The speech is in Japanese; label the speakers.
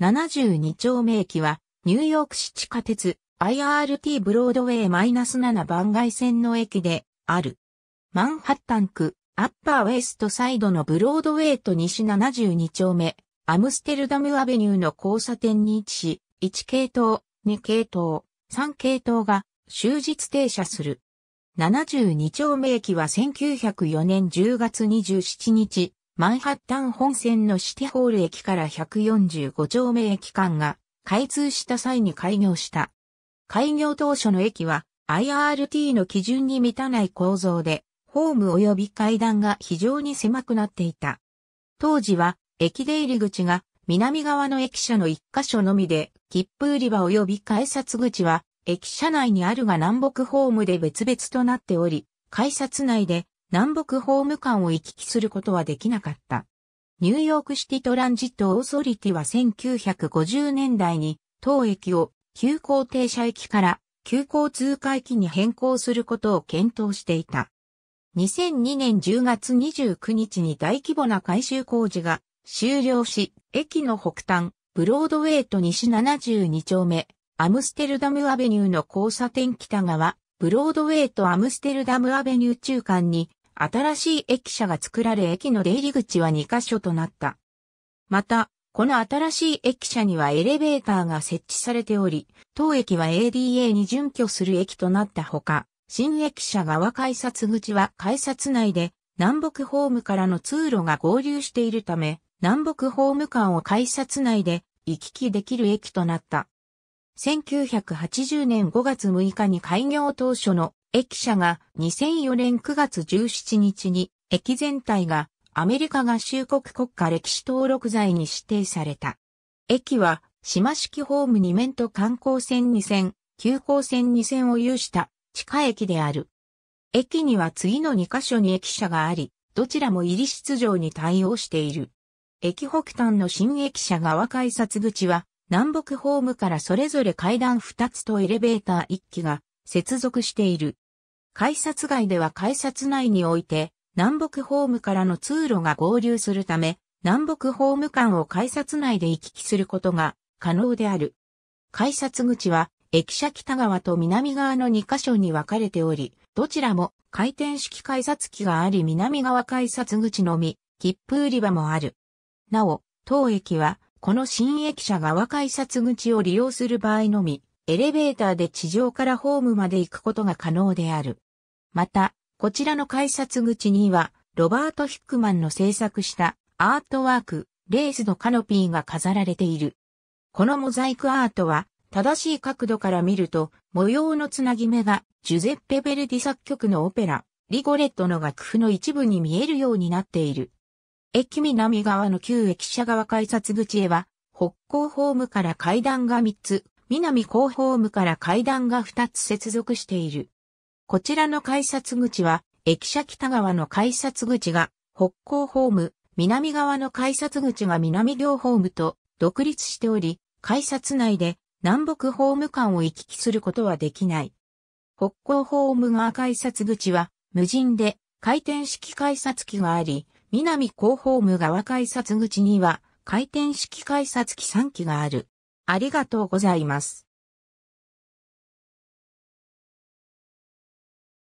Speaker 1: 72丁目駅は、ニューヨーク市地下鉄 IRT ブロードウェイ -7 番外線の駅である。マンハッタン区アッパーウェストサイドのブロードウェイと西72丁目、アムステルダムアベニューの交差点に位置し、1系統、2系統、3系統が終日停車する。72丁目駅は1904年10月27日、マンハッタン本線のシティホール駅から145丁目駅間が開通した際に開業した。開業当初の駅は IRT の基準に満たない構造で、ホーム及び階段が非常に狭くなっていた。当時は駅出入り口が南側の駅舎の一箇所のみで、切符売り場及び改札口は駅舎内にあるが南北ホームで別々となっており、改札内で南北法務官を行き来することはできなかった。ニューヨークシティトランジットオーソリティは1950年代に当駅を急行停車駅から急行通過駅に変更することを検討していた。2002年10月29日に大規模な改修工事が終了し、駅の北端、ブロードウェイと西72丁目、アムステルダムアベニューの交差点北側、ブロードウェイとアムステルダムアベニュー中間に新しい駅舎が作られ駅の出入り口は2カ所となった。また、この新しい駅舎にはエレベーターが設置されており、当駅は ADA に準拠する駅となったほか、新駅舎側改札口は改札内で南北ホームからの通路が合流しているため、南北ホーム間を改札内で行き来できる駅となった。1980年5月6日に開業当初の駅舎が2004年9月17日に駅全体がアメリカ合衆国国家歴史登録罪に指定された。駅は島式ホーム2面と観光線2線、急行線2線を有した地下駅である。駅には次の2カ所に駅舎があり、どちらも入り出場に対応している。駅北端の新駅舎側改札口は、南北ホームからそれぞれ階段2つとエレベーター1機が接続している。改札外では改札内において、南北ホームからの通路が合流するため、南北ホーム間を改札内で行き来することが可能である。改札口は、駅舎北側と南側の2カ所に分かれており、どちらも回転式改札機があり南側改札口のみ、切符売り場もある。なお、当駅は、この新駅舎側改札口を利用する場合のみ、エレベーターで地上からホームまで行くことが可能である。また、こちらの改札口には、ロバート・ヒックマンの制作したアートワーク、レースのカノピーが飾られている。このモザイクアートは、正しい角度から見ると、模様のつなぎ目が、ジュゼッペ・ベルディ作曲のオペラ、リゴレットの楽譜の一部に見えるようになっている。駅南側の旧駅舎側改札口へは、北港ホームから階段が3つ南ホー部から階段が2つ接続している。こちらの改札口は、駅舎北側の改札口が北港ホーム、南側の改札口が南行ホームと独立しており、改札内で南北ホーム間を行き来することはできない。北港ホーム側改札口は無人で回転式改札機があり、南ホー部側改札口には回転式改札機3機がある。ありがとうございます。